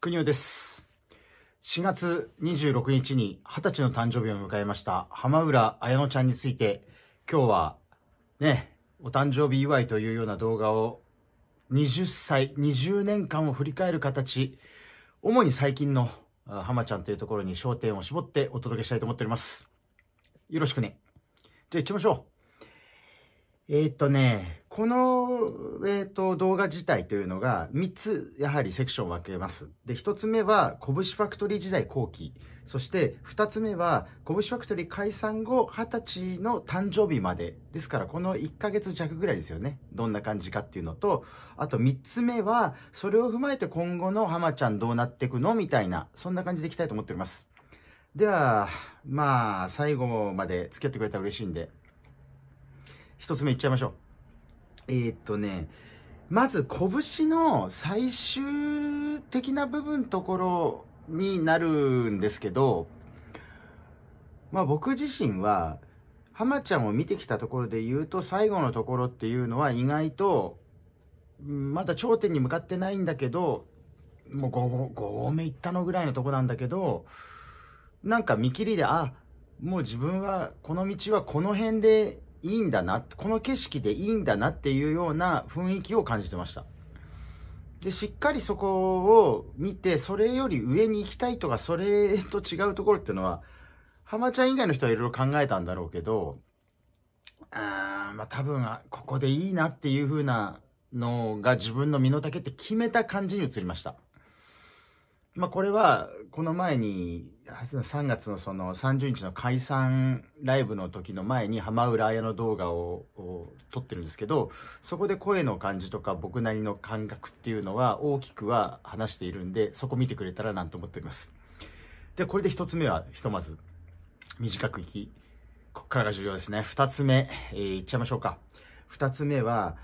国尾です。4月26日に20歳の誕生日を迎えました浜浦綾乃ちゃんについて、今日はね、お誕生日祝いというような動画を20歳、20年間を振り返る形、主に最近の浜ちゃんというところに焦点を絞ってお届けしたいと思っております。よろしくね。じゃあ行っちましょう。えー、っとね、この、えーと、と動画自体というのが3つやはりセクションを分けます。で、1つ目は拳ファクトリー時代後期。そして2つ目は拳ファクトリー解散後20歳の誕生日まで。ですからこの1ヶ月弱ぐらいですよね。どんな感じかっていうのと、あと3つ目はそれを踏まえて今後の浜ちゃんどうなっていくのみたいな、そんな感じでいきたいと思っております。では、まあ、最後まで付き合ってくれたら嬉しいんで、1つ目いっちゃいましょう。えー、っとね、まず拳の最終的な部分ところになるんですけど、まあ僕自身は、浜ちゃんを見てきたところで言うと、最後のところっていうのは意外と、まだ頂点に向かってないんだけど、もう 5, 5合目いったのぐらいのとこなんだけど、なんか見切りで、あ、もう自分はこの道はこの辺でいいんだなこの景色でいいんだなっていうような雰囲気を感じてましたでしっかりそこを見てそれより上に行きたいとかそれと違うところっていうのは浜ちゃん以外の人はいろいろ考えたんだろうけどあまあ多分ここでいいなっていう風なのが自分の身の丈って決めた感じに移りました。まあ、これは、この前に、3月のその30日の解散ライブの時の前に浜浦綾の動画を撮ってるんですけど、そこで声の感じとか僕なりの感覚っていうのは大きくは話しているんで、そこ見てくれたらなんと思っております。で、これで1つ目はひとまず、短くいき、ここからが重要ですね。2つ目、えー、いっちゃいましょうか。2つ目は、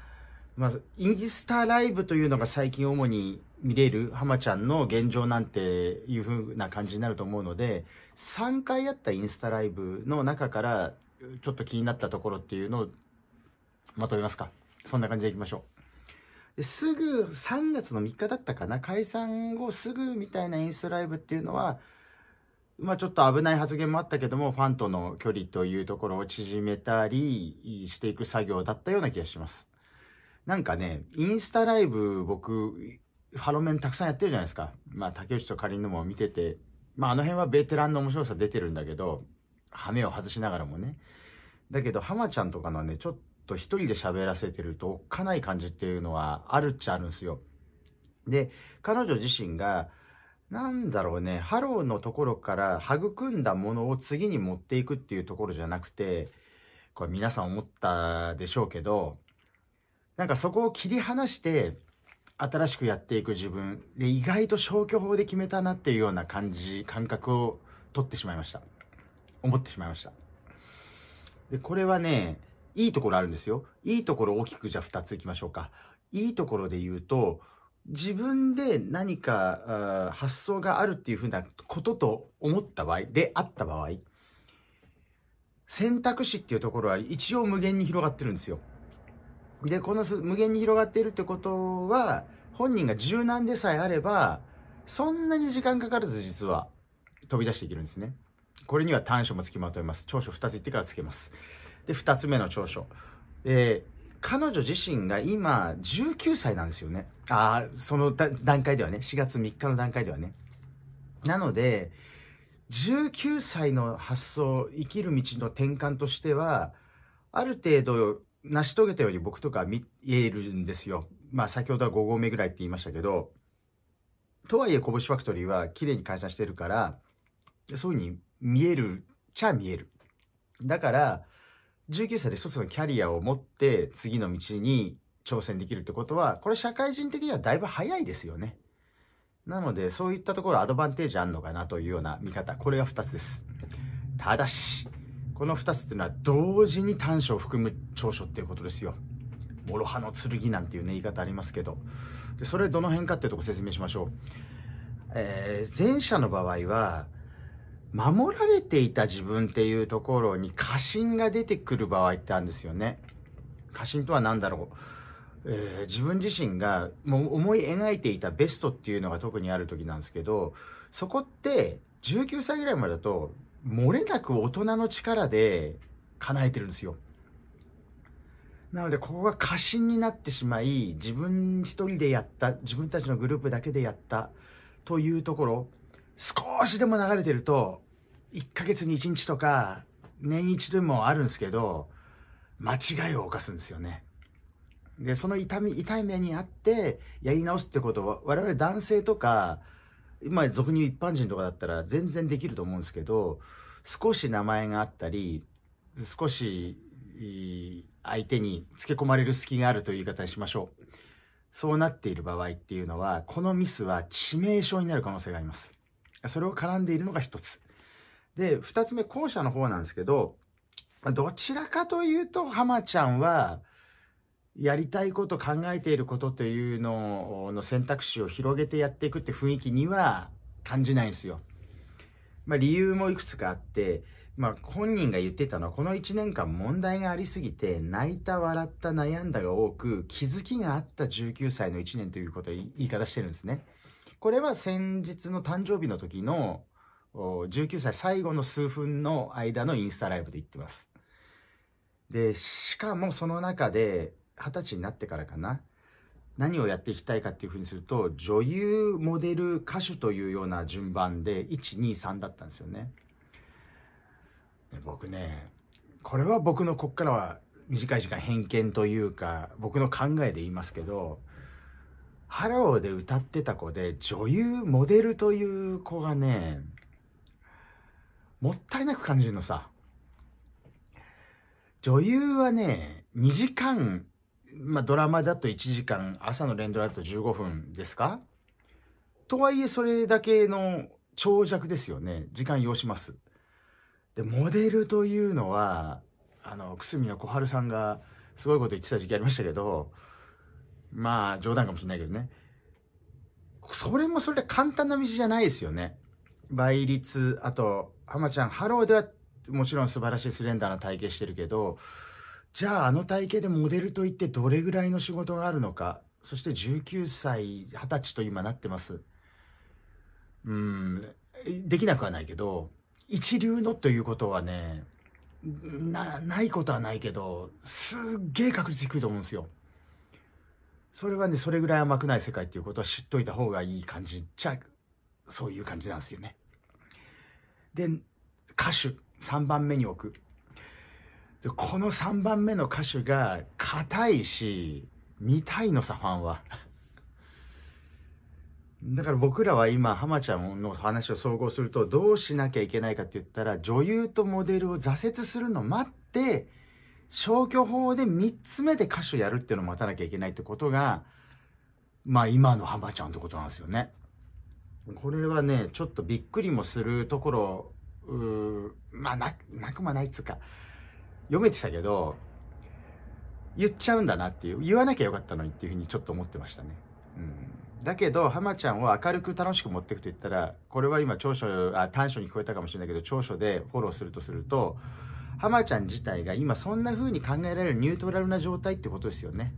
まず、インスタライブというのが最近主に見れる浜ちゃんの現状なんていう風な感じになると思うので、3回あったインスタライブの中から、ちょっと気になったところっていうのをまとめますか。そんな感じでいきましょう。すぐ3月の3日だったかな解散後すぐみたいなインスタライブっていうのは、まあ、ちょっと危ない発言もあったけども、ファンとの距離というところを縮めたりしていく作業だったような気がします。なんかね、インスタライブ僕、ハロメンたくさんやってるじゃないですか。まあ、竹内とかりんのも見てて、まあ、あの辺はベテランの面白さ出てるんだけど、羽を外しながらもね。だけど、浜ちゃんとかのはね、ちょっと一人で喋らせてるとおっかない感じっていうのはあるっちゃあるんですよ。で、彼女自身が、なんだろうね、ハローのところから育んだものを次に持っていくっていうところじゃなくて、これ皆さん思ったでしょうけど、なんかそこを切り離して、新しくやっていく自分で意外と消去法で決めたなっていうような感じ感覚を取ってしまいました思ってしまいましたでこれはねいいところあるんですよいいところ大きくじゃあ2ついきましょうかいいところで言うと自分で何か発想があるっていうふうなことと思った場合であった場合選択肢っていうところは一応無限に広がってるんですよで、この無限に広がっているってことは、本人が柔軟でさえあれば、そんなに時間かからず実は飛び出していけるんですね。これには短所もつきまとめます。長所2つ言ってからつけます。で、2つ目の長所。えー、彼女自身が今19歳なんですよね。ああ、その段階ではね、4月3日の段階ではね。なので、19歳の発想、生きる道の転換としては、ある程度成し遂げたように僕とか見えるんですよ。まあ先ほどは5合目ぐらいって言いましたけど、とはいえこぼしファクトリーは綺麗に解散してるから、そういうふうに見えるちゃ見える。だから、19歳で一つのキャリアを持って次の道に挑戦できるってことは、これ社会人的にはだいぶ早いですよね。なので、そういったところアドバンテージあんのかなというような見方。これが2つです。ただし、この2つっていうのは同時に短所を含む長所っていうことですよ。諸刃の剣なんていうね言い方ありますけどでそれどの辺かっていうとこ説明しましょう、えー、前者の場合は守られていた自分っていうところに過信が出てくる場合ってあるんですよね過信とは何だろう、えー、自分自身がもう思い描いていたベストっていうのが特にある時なんですけどそこって19歳ぐらいまでだと漏れなく大人の力で叶えてるんですよ。なのでここが過信になってしまい自分一人でやった自分たちのグループだけでやったというところ少しでも流れてると1ヶ月に1日とか年一でもあるんですけど間違いを犯すんですよね。でその痛み痛い目にあってやり直すってことは我々男性とか今俗にう一般人とかだったら全然できると思うんですけど少し名前があったり少し相手につけ込まれる隙があるという言い方にしましょうそうなっている場合っていうのはこのミスは致命傷になる可能性がありますそれを絡んでいるのが一つで二つ目後者の方なんですけどどちらかというと浜ちゃんはやりたいこと考えていることというのの選択肢を広げてやっていくって雰囲気には感じないんですよ。まあ、理由もいくつかあって、まあ、本人が言ってたのはこの1年間問題がありすぎて泣いた笑った悩んだが多く気づきがあった19歳の1年ということを言い方してるんですね。これは先日の誕生日の時の19歳最後の数分の間のインスタライブで言ってます。でしかもその中で二十歳になってからかな何をやっていきたいかっていうふうにすると女優モデル歌手というような順番で123だったんですよねで僕ねこれは僕のこっからは短い時間偏見というか僕の考えで言いますけどハローで歌ってた子で女優モデルという子がねもったいなく感じるのさ女優はね2時間まあ、ドラマだと1時間朝の連ドラだと15分ですかとはいえそれだけの長尺ですよね時間要しますでモデルというのはあの久住の小春さんがすごいこと言ってた時期ありましたけどまあ冗談かもしれないけどねそれもそれで簡単な道じゃないですよね倍率あと浜ちゃんハローではもちろん素晴らしいスレンダーな体型してるけどじゃああの体型でモデルといってどれぐらいの仕事があるのかそして19歳二十歳と今なってますうんできなくはないけど一流のということはねないことはないけどすっげえ確率低いと思うんですよそれはねそれぐらい甘くない世界っていうことは知っといた方がいい感じじゃそういう感じなんですよねで歌手3番目に置くこの3番目の歌手が硬いし、見たいのさ、ファンは。だから僕らは今、浜ちゃんの話を総合すると、どうしなきゃいけないかって言ったら、女優とモデルを挫折するの待って、消去法で3つ目で歌手やるっていうのを待たなきゃいけないってことが、まあ今の浜ちゃんってことなんですよね。これはね、ちょっとびっくりもするところ、うまあな、なくもないっつうか、読めてたけど、言っちゃうんだなっていう、言わなきゃよかったのにっていうふうにちょっと思ってましたね。うん、だけど、浜ちゃんを明るく楽しく持っていくと言ったら、これは今長所、あ、短所に聞こえたかもしれないけど、長所でフォローするとすると、浜ちゃん自体が今そんな風に考えられるニュートラルな状態ってことですよね。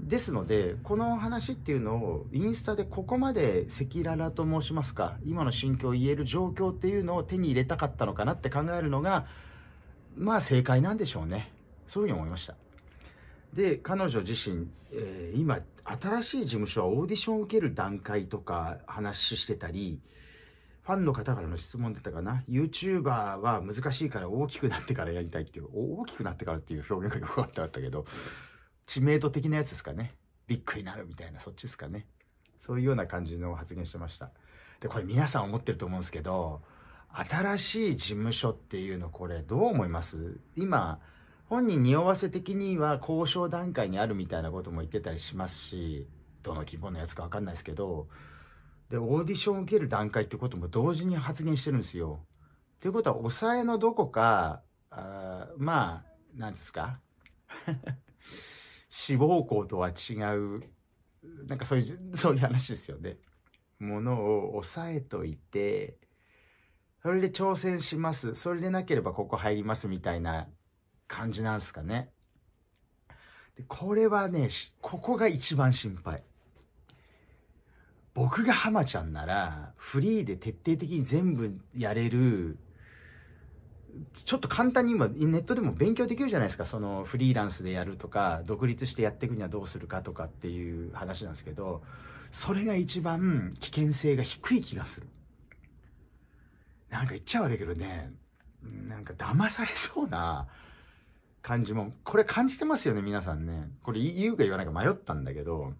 ですのでこの話っていうのをインスタでここまで赤裸々と申しますか今の心境を言える状況っていうのを手に入れたかったのかなって考えるのがまあ正解なんでしょうねそういうふうに思いましたで彼女自身、えー、今新しい事務所はオーディションを受ける段階とか話してたりファンの方からの質問だったかな YouTuber は難しいから大きくなってからやりたいっていう大きくなってからっていう表現がよくあったけど知名度的なやつですかねびっくりなるみたいなそっちですかねそういうような感じの発言してましたでこれ皆さん思ってると思うんですけど新しい事務所っていうのこれどう思います今本人匂わせ的には交渉段階にあるみたいなことも言ってたりしますしどの規模のやつか分かんないですけどでオーディションを受ける段階ってことも同時に発言してるんですよ。ということは抑えのどこかあまあ何ですか 志望校とは違うなんかそういうそういう話ですよね。ものを抑えといてそれで挑戦します。それでなければここ入りますみたいな感じなんですかね。でこれはね、ここが一番心配。僕がハマちゃんなら、フリーで徹底的に全部やれる、ちょっと簡単に今、ネットでも勉強できるじゃないですか。そのフリーランスでやるとか、独立してやっていくにはどうするかとかっていう話なんですけど、それが一番危険性が低い気がする。なんか言っちゃ悪いけどね、なんか騙されそうな感じも、これ感じてますよね、皆さんね。これ言うか言わないか迷ったんだけど、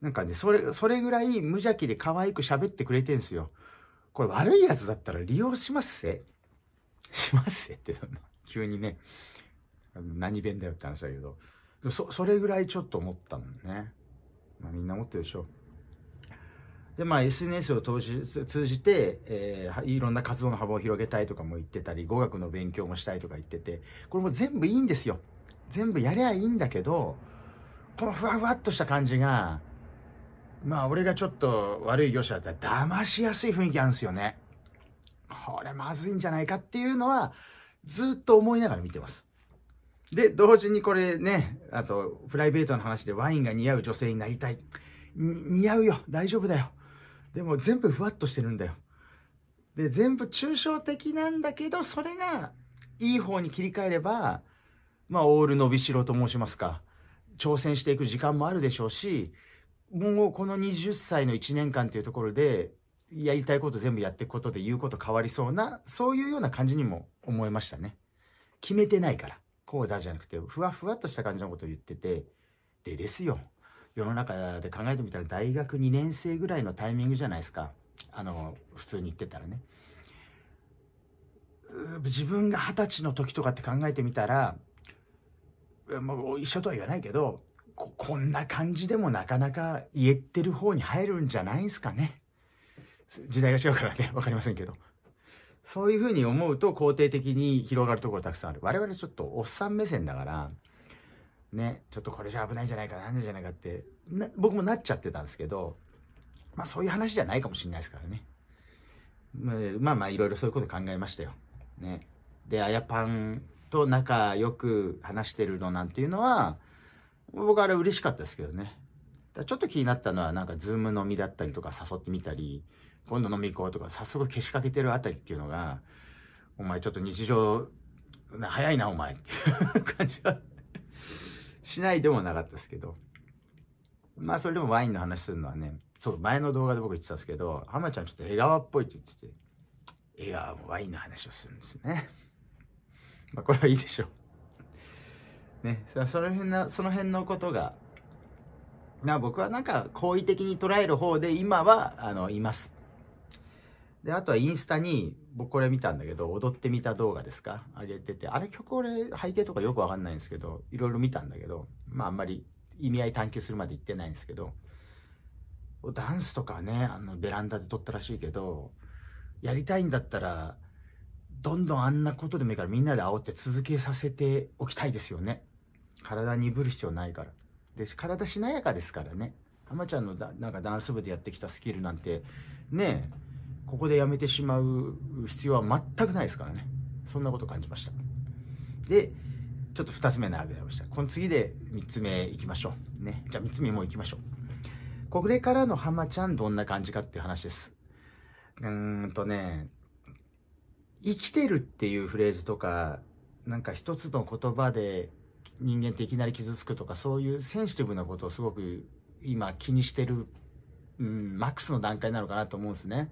なんかね、それ、それぐらい無邪気で可愛く喋ってくれてんすよ。これ悪いやつだったら利用しますせしますせってな、急にね、何弁だよって話だけど、そ、それぐらいちょっと思ったもんね。まあみんな思ってるでしょ。で、まあ SNS を通じ通じて、えー、いろんな活動の幅を広げたいとかも言ってたり、語学の勉強もしたいとか言ってて、これも全部いいんですよ。全部やりゃいいんだけど、このふわふわっとした感じが、まあ俺がちょっと悪い業者だったら騙しやすい雰囲気あるんですよね。これまずいんじゃないかっていうのは、ずっと思いながら見てます。で、同時にこれね、あと、プライベートの話でワインが似合う女性になりたい。似合うよ。大丈夫だよ。でも全部ふわっとしてるんだよ。で、全部抽象的なんだけど、それがいい方に切り替えれば、まあ、オール伸びしろと申しますか。挑戦していく時間もあるでしょうし、もうこの20歳の1年間というところで、やりたいこと全部やっていくことで言うこと変わりそうな、そういうような感じにも思えましたね。決めてないから。こうだじゃなくて、ふわふわっとした感じのことを言ってて、でですよ。世の中で考えてみたら大学2年生ぐらいのタイミングじゃないですかあの普通に言ってたらね自分が二十歳の時とかって考えてみたらもう一緒とは言わないけどこんな感じでもなかなか言えてる方に入るんじゃないですかね時代が違うからね分かりませんけどそういうふうに思うと肯定的に広がるところたくさんある我々ちょっとおっさん目線だからね、ちょっとこれじゃ危ないんじゃないか、なんじゃないかって、僕もなっちゃってたんですけど、まあそういう話じゃないかもしれないですからね。まあまあいろいろそういうこと考えましたよ。ね。で、あやパンと仲良く話してるのなんていうのは、僕あれ嬉しかったですけどね。ちょっと気になったのはなんかズーム飲みだったりとか誘ってみたり、今度飲み行こうとか早速けしかけてるあたりっていうのが、お前ちょっと日常、早いなお前っていう感じは。しないでもなかったですけど。まあそれでもワインの話するのはね、ちょっと前の動画で僕言ってたんですけど、浜ちゃんちょっと江川っぽいって言ってて、江川もワインの話をするんですよね。まあこれはいいでしょう。ね、その辺の、その辺のことが、な僕はなんか好意的に捉える方で今はあのいます。で、あとはインスタに、僕これ見たんだけど、踊ってみた動画ですかあげてて、あれ曲俺背景とかよくわかんないんですけど、いろいろ見たんだけど、まああんまり意味合い探求するまで行ってないんですけど、ダンスとかね、あのベランダで撮ったらしいけど、やりたいんだったら、どんどんあんなことでもいいからみんなで煽って続けさせておきたいですよね。体鈍る必要ないから。で、体しなやかですからね。浜ちゃんのだなんかダンス部でやってきたスキルなんて、ねえ、ここでやめてしまう必要は全くないですからねそんなこと感じましたでちょっと2つ目長くなりましたこの次で3つ目いきましょうねじゃあ3つ目もいきましょうこれからの浜ちゃんどんな感じかっていう話ですうーんとね生きてるっていうフレーズとかなんか一つの言葉で人間っていきなり傷つくとかそういうセンシティブなことをすごく今気にしてる、うん、マックスの段階なのかなと思うんですね。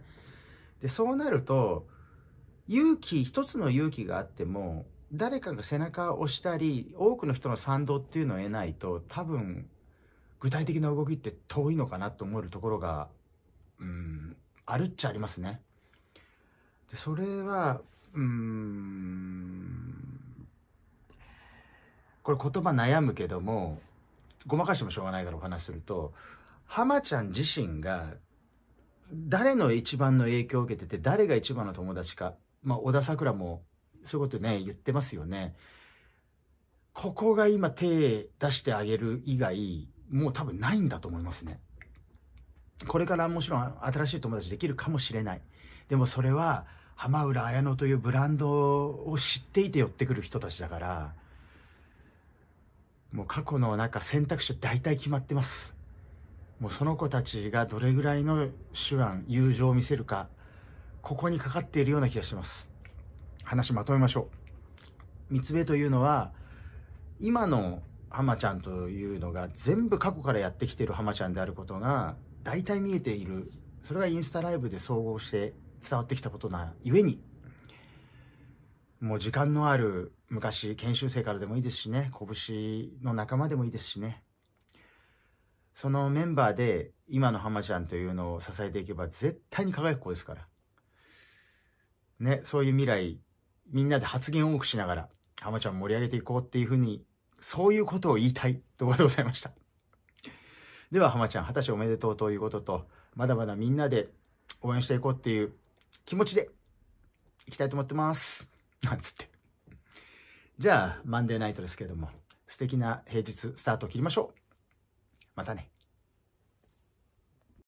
でそうなると勇気一つの勇気があっても誰かが背中を押したり多くの人の賛同っていうのを得ないと多分具体的な動きって遠いのかなと思えるところがうんあるっちゃありますね。でそれはうんこれ言葉悩むけどもごまかしてもしょうがないからお話すると浜ちゃん自身が誰の一番の影響を受けてて誰が一番の友達か、まあ、小田さくらもそういうことね言ってますよね。ここが今手出してあげる以外もう多分ないんだと思いますね。これからもちろん新しい友達できるかもしれない。でもそれは浜浦綾乃というブランドを知っていて寄ってくる人たちだからもう過去のなんか選択肢大体決まってます。もうその子たちがどれぐらいの手腕友情を見せるかここにかかっているような気がします話まとめましょう三つ目というのは今のハマちゃんというのが全部過去からやってきているハマちゃんであることが大体見えているそれがインスタライブで総合して伝わってきたことなゆえにもう時間のある昔研修生からでもいいですしね拳の仲間でもいいですしねそのメンバーで今の浜ちゃんというのを支えていけば絶対に輝く子ですから。ね、そういう未来、みんなで発言を多くしながら、浜ちゃん盛り上げていこうっていうふうに、そういうことを言いたいとうころでございました。では、浜ちゃん、二十歳おめでとうということと、まだまだみんなで応援していこうっていう気持ちで、いきたいと思ってます。なんつって。じゃあ、マンデーナイトですけれども、素敵な平日スタートを切りましょう。またね。